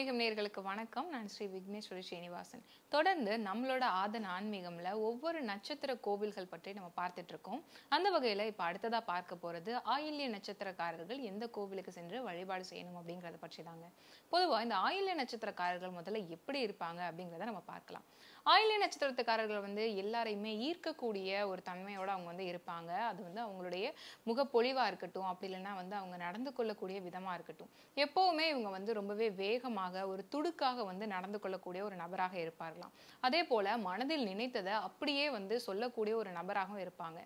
ஆன்மீகம் நேர்களுக்கு வணக்கம் நான் ஸ்ரீ விக்னேஸ்வரி ஸ்ரீனிவாசன் தொடர்ந்து நம்மளோட ஆதன ஆன்மீகம்ல ஒவ்வொரு நட்சத்திர கோவில்கள் பற்றி நம்ம பார்த்துட்டு இருக்கோம் அந்த வகையில இப்ப அடுத்ததா பார்க்க போறது ஆயில்ய நட்சத்திரக்காரர்கள் எந்த கோவிலுக்கு சென்று வழிபாடு செய்யணும் அப்படிங்கறத பற்றி தாங்க பொதுவாக இந்த ஆயில்ய நட்சத்திரக்காரர்கள் முதல்ல எப்படி இருப்பாங்க அப்படிங்கிறத நம்ம பார்க்கலாம் ஆயிலிய நட்சத்திரத்துக்காரர்கள் வந்து எல்லாரையுமே ஈர்க்கக்கூடிய ஒரு தன்மையோடு அவங்க வந்து இருப்பாங்க அது வந்து அவங்களுடைய முகப்பொழிவாக இருக்கட்டும் அப்படி இல்லைன்னா வந்து அவங்க நடந்து கொள்ளக்கூடிய விதமாக இருக்கட்டும் எப்போவுமே இவங்க வந்து ரொம்பவே வேகமாக ஒரு துடுக்காக வந்து நடந்து கொள்ளக்கூடிய ஒரு நபராக இருப்பார்களாம் அதே போல் மனதில் நினைத்ததை அப்படியே வந்து சொல்லக்கூடிய ஒரு நபராகவும் இருப்பாங்க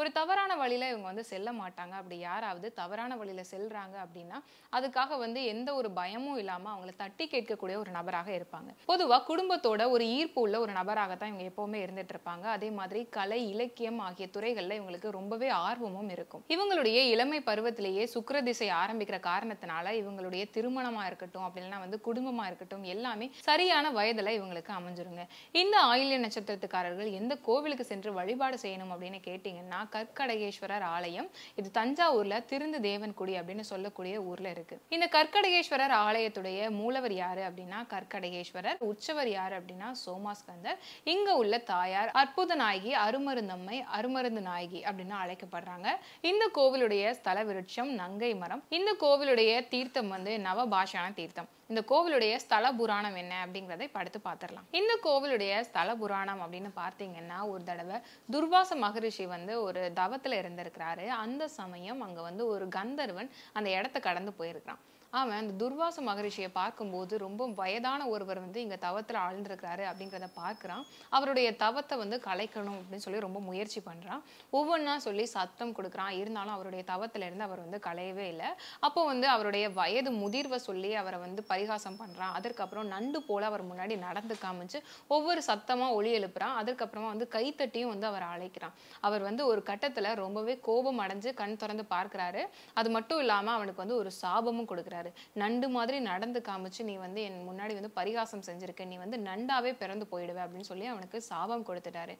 ஒரு தவறான வழியில் இவங்க வந்து செல்ல மாட்டாங்க அப்படி யாராவது தவறான வழியில் செல்றாங்க அப்படின்னா அதுக்காக வந்து எந்த ஒரு பயமும் இல்லாமல் அவங்கள தட்டி கேட்கக்கூடிய ஒரு நபராக இருப்பாங்க பொதுவாக குடும்பத்தோட ஒரு ஈர்ப்பு உள்ள ஒரு ஒரு நபராகத்தான் இவங்க எப்போவுமே இருந்துட்டு இருப்பாங்க அதே மாதிரி கலை இலக்கியம் ஆகிய துறைகள்ல இவங்களுக்கு ரொம்பவே ஆர்வமும் இருக்கும் இவங்களுடைய இளமை பருவத்திலேயே சுக்கர திசை ஆரம்பிக்கிற காரணத்தினால இவங்களுடைய திருமணமா இருக்கட்டும் அப்படின்னா வந்து குடும்பமா இருக்கட்டும் எல்லாமே சரியான வயதுல இவங்களுக்கு அமைஞ்சிருங்க இந்த ஆயில்ய நட்சத்திரத்துக்காரர்கள் எந்த கோவிலுக்கு சென்று வழிபாடு செய்யணும் அப்படின்னு கேட்டீங்கன்னா கற்கடகேஸ்வரர் ஆலயம் இது தஞ்சாவூர்ல திருந்து தேவன்குடி அப்படின்னு சொல்லக்கூடிய ஊர்ல இருக்கு இந்த கற்கடகேஸ்வரர் ஆலயத்துடைய மூலவர் யாரு அப்படின்னா கற்கடகேஸ்வரர் உற்சவர் யாரு அப்படின்னா சோமாஸ்கர் சிக்கந்தர் இங்க உள்ள தாயார் அற்புத நாயகி அருமருந்தம்மை அருமருந்து நாயகி அப்படின்னு அழைக்கப்படுறாங்க இந்த கோவிலுடைய ஸ்தல விருட்சம் நங்கை மரம் இந்த கோவிலுடைய தீர்த்தம் வந்து நவபாஷான தீர்த்தம் இந்த கோவிலுடைய ஸ்தல புராணம் என்ன அப்படிங்கிறதை படுத்து பார்த்துடலாம் இந்த கோவிலுடைய ஸ்தல புராணம் அப்படின்னு பார்த்தீங்கன்னா ஒரு தடவை துர்வாச மகரிஷி வந்து ஒரு தவத்தில் இருந்திருக்கிறாரு அந்த சமயம் அங்கே வந்து ஒரு கந்தர்வன் அந்த இடத்த கடந்து போயிருக்கிறான் ஆமாம் அந்த துர்வாச மகரிஷியை பார்க்கும்போது ரொம்ப வயதான ஒருவர் வந்து இங்கே தவத்தில் ஆழ்ந்திருக்கிறாரு அப்படிங்கிறத பார்க்குறான் அவருடைய தவத்தை வந்து கலைக்கணும் அப்படின்னு சொல்லி ரொம்ப முயற்சி பண்ணுறான் ஒவ்வொன்றா சொல்லி சத்தம் கொடுக்குறான் இருந்தாலும் அவருடைய தவத்திலேருந்து அவர் வந்து கலையவே இல்லை அப்போ வந்து அவருடைய வயது முதிர்வை சொல்லி அவரை வந்து பரிகாசம் பண்ணுறான் அதற்கப்புறம் நண்டு போல் அவர் முன்னாடி நடந்து காமிச்சு ஒவ்வொரு சத்தமாக ஒளி எழுப்புறான் அதுக்கப்புறமா வந்து கைத்தட்டியும் வந்து அவர் அழைக்கிறான் அவர் வந்து ஒரு கட்டத்தில் ரொம்பவே கோபம் அடைஞ்சு கண் திறந்து பார்க்குறாரு அது மட்டும் இல்லாமல் அவனுக்கு வந்து ஒரு சாபமும் கொடுக்குறாரு சொல்கிறாரு நண்டு மாதிரி நடந்து காமிச்சு நீ வந்து என் முன்னாடி வந்து பரிகாசம் செஞ்சுருக்க நீ வந்து நண்டாவே பிறந்து போயிடுவே அப்படின்னு சொல்லி அவனுக்கு சாபம் கொடுத்துட்டாரு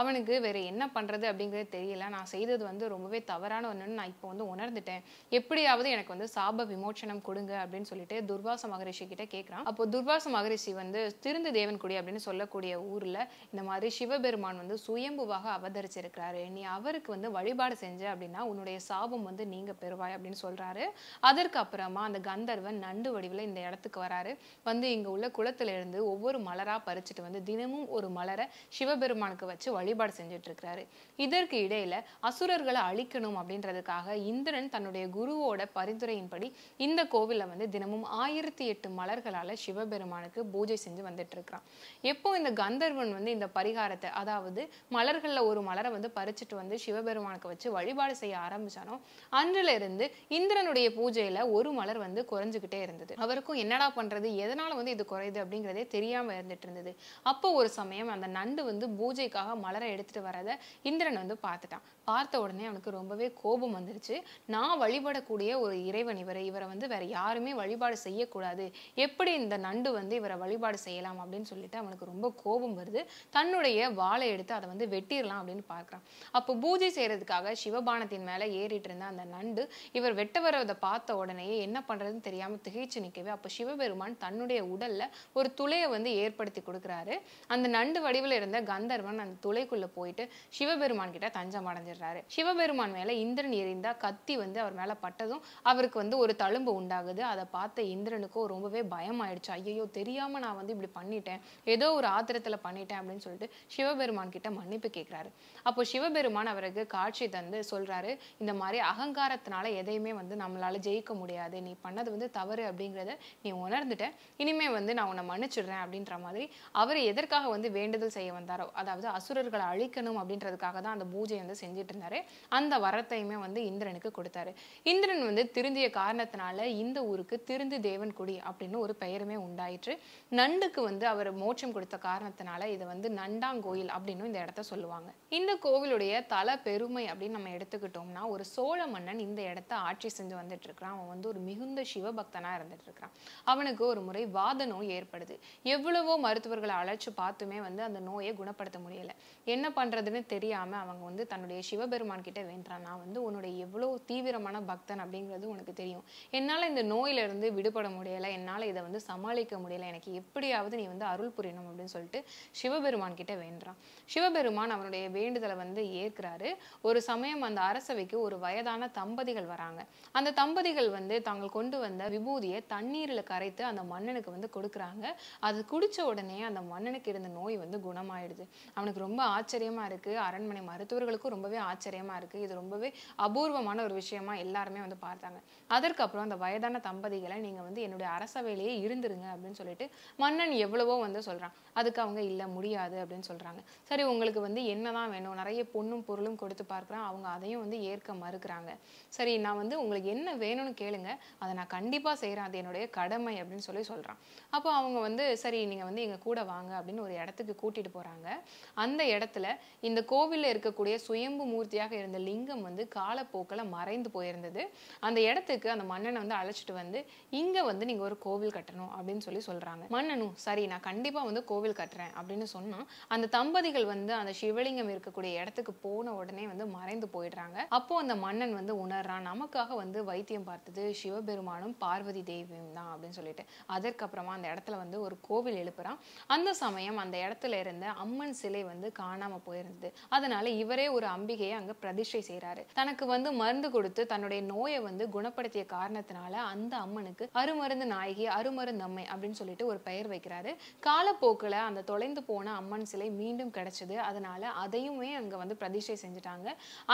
அவனுக்கு வேற என்ன பண்ணுறது அப்படிங்கிறது தெரியல நான் செய்தது வந்து ரொம்பவே தவறான ஒன்றுன்னு நான் இப்போ வந்து உணர்ந்துட்டேன் எப்படியாவது எனக்கு வந்து சாப விமோச்சனம் கொடுங்க அப்படின்னு சொல்லிட்டு துர்வாச மகரிஷி கிட்ட கேட்குறான் அப்போ துர்வாச மகரிஷி வந்து திருந்து தேவன்குடி அப்படின்னு சொல்லக்கூடிய ஊரில் இந்த மாதிரி சிவபெருமான் வந்து சுயம்புவாக அவதரிச்சிருக்கிறாரு நீ அவருக்கு வந்து வழிபாடு செஞ்ச அப்படின்னா உன்னுடைய சாபம் வந்து நீங்க பெறுவாய் அப்படின்னு சொல்றாரு அதற்கு அப்புறமா அந்த கந்தர்வன் நண்டு வடிவில் இந்த இடத்துக்கு வராரு வந்து இங்கே உள்ள குளத்துல இருந்து ஒவ்வொரு மலராக பறிச்சுட்டு வந்து தினமும் ஒரு மலரை சிவபெருமானுக்கு வச்சு வழிபாடு செஞ்சுட்டு இருக்கிறாரு இதற்கு இடையில அசுரர்களை அழிக்கணும் அப்படின்றதுக்காக இந்திரன் தன்னுடைய குருவோட பரிந்துரையின்படி இந்த கோவிலில் வந்து தினமும் ஆயிரத்தி எட்டு மலர்களால் சிவபெருமானுக்கு பூஜை செஞ்சு வந்துட்டு இருக்கிறான் எப்போ இந்த கந்தர்வன் வந்து இந்த பரிகாரத்தை அதாவது மலர்களில் ஒரு மலரை வந்து பறிச்சுட்டு வந்து சிவபெருமானுக்கு வச்சு வழிபாடு செய்ய ஆரம்பிச்சானோ அன்றிலிருந்து இந்திரனுடைய பூஜையில ஒரு மலர் வந்து வந்து குறைஞ்சிக்கிட்டே இருந்தது அவருக்கும் என்னடா பண்றது எதனால வந்து இது குறையுது அப்படிங்கிறதே தெரியாம இருந்துட்டு இருந்தது அப்போ ஒரு சமயம் அந்த நண்டு வந்து பூஜைக்காக மலரை எடுத்துட்டு வரத இந்திரன் வந்து பார்த்துட்டான் பார்த்த உடனே அவனுக்கு ரொம்பவே கோபம் வந்துருச்சு நான் வழிபடக்கூடிய ஒரு இறைவன் இவரை இவரை வந்து வேற யாருமே வழிபாடு செய்யக்கூடாது எப்படி இந்த நண்டு வந்து இவரை வழிபாடு செய்யலாம் அப்படின்னு சொல்லிட்டு அவனுக்கு ரொம்ப கோபம் வருது தன்னுடைய வாழை எடுத்து அதை வந்து வெட்டிடலாம் அப்படின்னு பார்க்குறான் அப்போ பூஜை செய்யறதுக்காக சிவபானத்தின் மேலே ஏறிட்டு இருந்த அந்த நண்டு இவர் வெட்ட வரதை பார்த்த உடனே என்ன பண்ணுறது பண்றதுன்னு தெரியாம திகைச்சு நிக்கவே அப்ப சிவபெருமான் தன்னுடைய உடல்ல ஒரு துளையை வந்து ஏற்படுத்தி கொடுக்கறாரு அந்த நண்டு வடிவில் இருந்த கந்தர்வன் அந்த துளைக்குள்ள போயிட்டு சிவபெருமான் கிட்ட தஞ்சம் அடைஞ்சிடுறாரு சிவபெருமான் மேல இந்திரன் எரிந்தா கத்தி வந்து அவர் மேல பட்டதும் அவருக்கு வந்து ஒரு தழும்பு உண்டாகுது அதை பார்த்த இந்திரனுக்கும் ரொம்பவே பயம் ஆயிடுச்சு ஐயோ தெரியாம நான் வந்து இப்படி பண்ணிட்டேன் ஏதோ ஒரு ஆத்திரத்துல பண்ணிட்டேன் அப்படின்னு சொல்லிட்டு சிவபெருமான் கிட்ட மன்னிப்பு கேட்கிறாரு அப்போ சிவபெருமான் அவருக்கு காட்சி தந்து சொல்றாரு இந்த மாதிரி அகங்காரத்தினால எதையுமே வந்து நம்மளால ஜெயிக்க முடியாது நீ பண்ண பண்ணது வந்து தவறு அப்படிங்கிறத நீ உணர்ந்துட்ட இனிமேல் வந்து நான் உன்னை மன்னிச்சிடுறேன் அப்படின்ற மாதிரி அவர் எதற்காக வந்து வேண்டுதல் செய்ய வந்தாரோ அதாவது அசுரர்களை அழிக்கணும் அப்படின்றதுக்காக தான் அந்த பூஜை வந்து செஞ்சுட்டு இருந்தாரு அந்த வரத்தையுமே வந்து இந்திரனுக்கு கொடுத்தாரு இந்திரன் வந்து திருந்திய காரணத்தினால இந்த ஊருக்கு திருந்து தேவன்குடி அப்படின்னு ஒரு பெயருமே உண்டாயிற்று நண்டுக்கு வந்து அவர் மோட்சம் கொடுத்த காரணத்தினால இதை வந்து நண்டாங்கோயில் அப்படின்னு இந்த இடத்த சொல்லுவாங்க இந்த கோவிலுடைய தல பெருமை அப்படின்னு நம்ம எடுத்துக்கிட்டோம்னா ஒரு சோழ மன்னன் இந்த இடத்த ஆட்சி செஞ்சு வந்துட்டு இருக்கிறான் அவன் வந்து ஒரு மிகுந்த மிகுந்த சிவபக்தனாக இருந்துட்டு இருக்கிறான் அவனுக்கு ஒரு முறை வாத நோய் ஏற்படுது எவ்வளவோ மருத்துவர்களை அழைச்சி பார்த்துமே வந்து அந்த நோயை குணப்படுத்த முடியலை என்ன பண்ணுறதுன்னு தெரியாமல் அவங்க வந்து தன்னுடைய சிவபெருமான் கிட்ட வேண்டான் நான் வந்து உன்னுடைய எவ்வளோ தீவிரமான பக்தன் அப்படிங்கிறது உனக்கு தெரியும் என்னால் இந்த நோயிலிருந்து விடுபட முடியலை என்னால் இதை வந்து சமாளிக்க முடியலை எனக்கு எப்படியாவது நீ வந்து அருள் புரியணும் அப்படின்னு சொல்லிட்டு சிவபெருமான் கிட்ட வேண்டான் சிவபெருமான் அவனுடைய வேண்டுதலை வந்து ஏற்கிறாரு ஒரு சமயம் அந்த அரசவைக்கு ஒரு வயதான தம்பதிகள் வராங்க அந்த தம்பதிகள் வந்து தாங்கள் கொண்டு கொண்டு வந்த விபூதியை தண்ணீரில் கரைத்து அந்த மன்னனுக்கு வந்து கொடுக்குறாங்க அது குடித்த உடனே அந்த மன்னனுக்கு இருந்த நோய் வந்து குணமாயிடுது அவனுக்கு ரொம்ப ஆச்சரியமாக இருக்குது அரண்மனை மருத்துவர்களுக்கும் ரொம்பவே ஆச்சரியமாக இருக்குது இது ரொம்பவே அபூர்வமான ஒரு விஷயமா எல்லாருமே வந்து பார்த்தாங்க அதற்கப்புறம் அந்த வயதான தம்பதிகளை நீங்கள் வந்து என்னுடைய அரசவையிலேயே இருந்துருங்க அப்படின்னு சொல்லிட்டு மன்னன் எவ்வளவோ வந்து சொல்கிறான் அதுக்கு அவங்க இல்லை முடியாது அப்படின்னு சொல்கிறாங்க சரி உங்களுக்கு வந்து என்னதான் வேணும் நிறைய பொண்ணும் பொருளும் கொடுத்து பார்க்குறான் அவங்க அதையும் வந்து ஏற்க மறுக்கிறாங்க சரி நான் வந்து உங்களுக்கு என்ன வேணும்னு கேளுங்க அதை நான் கண்டிப்பாக செய்கிறேன் அது என்னுடைய கடமை அப்படின்னு சொல்லி சொல்கிறான் அப்போ அவங்க வந்து சரி நீங்கள் வந்து எங்கள் கூட வாங்க அப்படின்னு ஒரு இடத்துக்கு கூட்டிகிட்டு போகிறாங்க அந்த இடத்துல இந்த கோவிலில் இருக்கக்கூடிய சுயம்பு மூர்த்தியாக இருந்த லிங்கம் வந்து காலப்போக்கில் மறைந்து போயிருந்தது அந்த இடத்துக்கு அந்த மன்னனை வந்து அழைச்சிட்டு வந்து இங்கே வந்து நீங்கள் ஒரு கோவில் கட்டணும் அப்படின்னு சொல்லி சொல்கிறாங்க மன்னனும் சரி நான் கண்டிப்பாக வந்து கோவில் கட்டுறேன் அப்படின்னு சொன்னால் அந்த தம்பதிகள் வந்து அந்த சிவலிங்கம் இருக்கக்கூடிய இடத்துக்கு போன உடனே வந்து மறைந்து போயிடுறாங்க அப்போ அந்த மன்னன் வந்து உணர்றான் நமக்காக வந்து வைத்தியம் பார்த்தது சிவபெருமான் பெருமானும் பார்வதி தேவியும் தான் அப்படின்னு சொல்லிட்டு அதற்கப்புறமா அந்த இடத்துல வந்து ஒரு கோவில் எழுப்புறான் அந்த சமயம் அந்த இடத்துல இருந்த அம்மன் சிலை வந்து காணாம போயிருந்தது அதனால இவரே ஒரு அம்பிகையை அங்க பிரதிஷ்டை செய்யறாரு தனக்கு வந்து மருந்து கொடுத்து தன்னுடைய நோயை வந்து குணப்படுத்திய காரணத்தினால அந்த அம்மனுக்கு அருமருந்து நாயகி அருமருந்து அம்மை அப்படின்னு சொல்லிட்டு ஒரு பெயர் வைக்கிறாரு காலப்போக்கில் அந்த தொலைந்து போன அம்மன் சிலை மீண்டும் கிடைச்சது அதனால அதையுமே அங்க வந்து பிரதிஷ்டை செஞ்சுட்டாங்க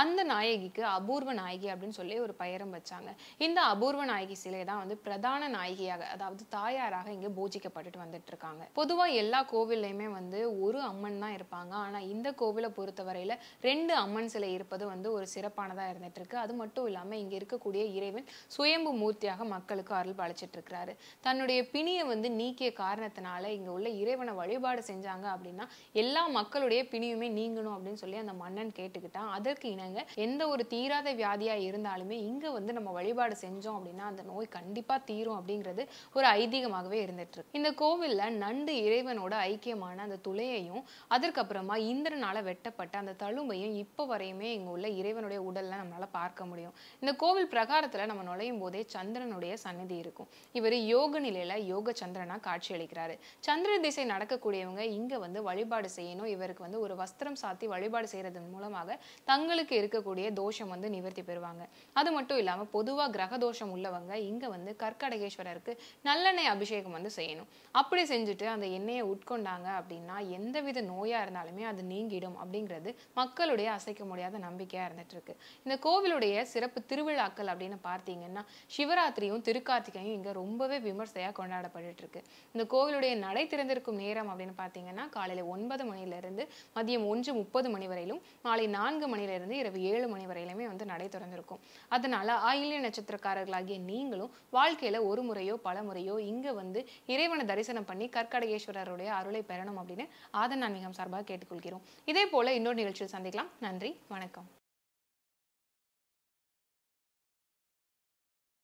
அந்த நாயகிக்கு அபூர்வ நாயகி அப்படின்னு சொல்லி ஒரு பெயரும் வச்சாங்க இந்த அபூர்வ நாயகி சிலை தான் வந்து பிரதான நாயகியாக அதாவது தாயாராக இங்கே பூஜிக்கப்பட்டுட்டு வந்துட்டு இருக்காங்க பொதுவாக எல்லா கோவில்லையுமே வந்து ஒரு அம்மன் தான் இருப்பாங்க ஆனால் இந்த கோவிலை பொறுத்தவரையில் ரெண்டு அம்மன் சிலை இருப்பது வந்து ஒரு சிறப்பானதாக இருந்துட்டு இருக்கு அது மட்டும் இல்லாமல் இங்கே இருக்கக்கூடிய இறைவன் சுயம்பு மூர்த்தியாக மக்களுக்கு அருள் பழிச்சிட்டு இருக்கிறாரு தன்னுடைய பிணியை வந்து நீக்கிய காரணத்தினால இங்கே உள்ள இறைவனை வழிபாடு செஞ்சாங்க அப்படின்னா எல்லா மக்களுடைய பிணியுமே நீங்கணும் அப்படின்னு சொல்லி அந்த மன்னன் கேட்டுக்கிட்டான் அதற்கு இணங்க எந்த ஒரு தீராத வியாதியாக இருந்தாலுமே இங்கே வந்து நம்ம வழிபாடு செஞ்சோம் அப்படின்னா அந்த நோய் கண்டிப்பா தீரும் அப்படிங்கிறது ஒரு ஐதீகமாகவே இருந்துட்டு இருக்கு இந்த கோவிலில் நண்டு இறைவனோட ஐக்கியமான அந்த துளையையும் அதற்கப்புறமா இந்திரனால வெட்டப்பட்ட அந்த தழும்பையும் இப்போ வரையுமே இங்க உள்ள இறைவனுடைய உடலில் நம்மளால பார்க்க முடியும் இந்த கோவில் பிரகாரத்தில் நம்ம நுழையும் போதே சந்திரனுடைய சந்நிதி இருக்கும் இவர் யோக நிலையில யோக காட்சி காட்சியளிக்கிறாரு சந்திர திசை நடக்கக்கூடியவங்க இங்கே வந்து வழிபாடு செய்யணும் இவருக்கு வந்து ஒரு வஸ்திரம் சாத்தி வழிபாடு செய்கிறதன் மூலமாக தங்களுக்கு இருக்கக்கூடிய தோஷம் வந்து நிவர்த்தி பெறுவாங்க அது மட்டும் இல்லாமல் பொதுவாக கிரக தோஷம் உள்ளவங்க இங்கே வந்து கற்கடகேஸ்வரருக்கு நல்லெண்ணெய் அபிஷேகம் வந்து செய்யணும் அப்படி செஞ்சுட்டு அந்த எண்ணெயை உட்கொண்டாங்க அப்படின்னா எந்தவித நோயாக இருந்தாலுமே அது நீங்கிடும் அப்படிங்கிறது மக்களுடைய அசைக்க முடியாத நம்பிக்கையாக இருந்துட்டு இருக்கு இந்த கோவிலுடைய சிறப்பு திருவிழாக்கள் அப்படின்னு பார்த்தீங்கன்னா சிவராத்திரியும் திருக்கார்த்திகையும் இங்கே ரொம்பவே விமர்சையாக கொண்டாடப்பட்டு இருக்கு இந்த கோவிலுடைய நடை திறந்திருக்கும் நேரம் அப்படின்னு பார்த்தீங்கன்னா காலையில் ஒன்பது மணியிலிருந்து மதியம் ஒன்று முப்பது மணி வரையிலும் மாலை நான்கு மணியிலிருந்து இரவு ஏழு மணி வரையிலுமே வந்து நடை திறந்திருக்கும் அதனால ஆயில்ய நட்சத்திரக்காரர்களாகிய நீங்கள் நீங்களும் வாழ்க்கையில் ஒரு முறையோ பல முறையோ இங்கே வந்து இறைவனை தரிசனம் பண்ணி கற்கடகேஸ்வரருடைய அருளை பெறணும் அப்படின்னு ஆதன் ஆன்மீகம் சார்பாக கேட்டுக்கொள்கிறோம் இதே போல் இன்னொரு நிகழ்ச்சியில் சந்திக்கலாம் நன்றி வணக்கம்